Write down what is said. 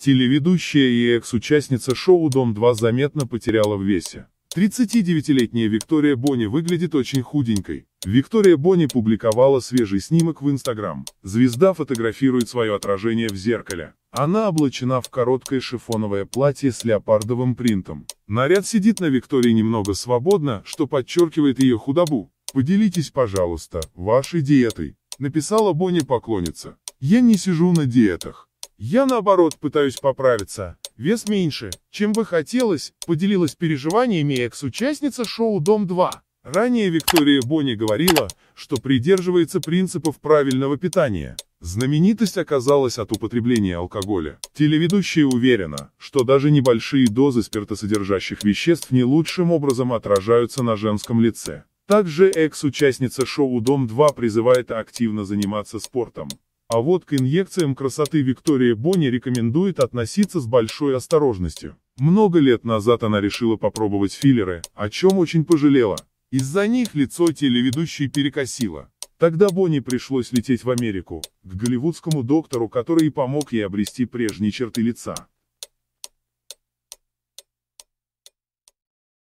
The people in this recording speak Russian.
Телеведущая и экс-участница шоу «Дом-2» заметно потеряла в весе. 39-летняя Виктория Бонни выглядит очень худенькой. Виктория Бонни публиковала свежий снимок в Инстаграм. Звезда фотографирует свое отражение в зеркале. Она облачена в короткое шифоновое платье с леопардовым принтом. Наряд сидит на Виктории немного свободно, что подчеркивает ее худобу. «Поделитесь, пожалуйста, вашей диетой», — написала Бонни поклонница. «Я не сижу на диетах. Я наоборот пытаюсь поправиться. Вес меньше, чем бы хотелось, поделилась переживаниями экс-участница шоу «Дом-2». Ранее Виктория Бонни говорила, что придерживается принципов правильного питания. Знаменитость оказалась от употребления алкоголя. Телеведущая уверена, что даже небольшие дозы спиртосодержащих веществ не лучшим образом отражаются на женском лице. Также экс-участница шоу «Дом-2» призывает активно заниматься спортом. А вот к инъекциям красоты Виктория Бонни рекомендует относиться с большой осторожностью. Много лет назад она решила попробовать филлеры, о чем очень пожалела. Из-за них лицо телеведущей перекосило. Тогда Бонни пришлось лететь в Америку, к голливудскому доктору, который и помог ей обрести прежние черты лица.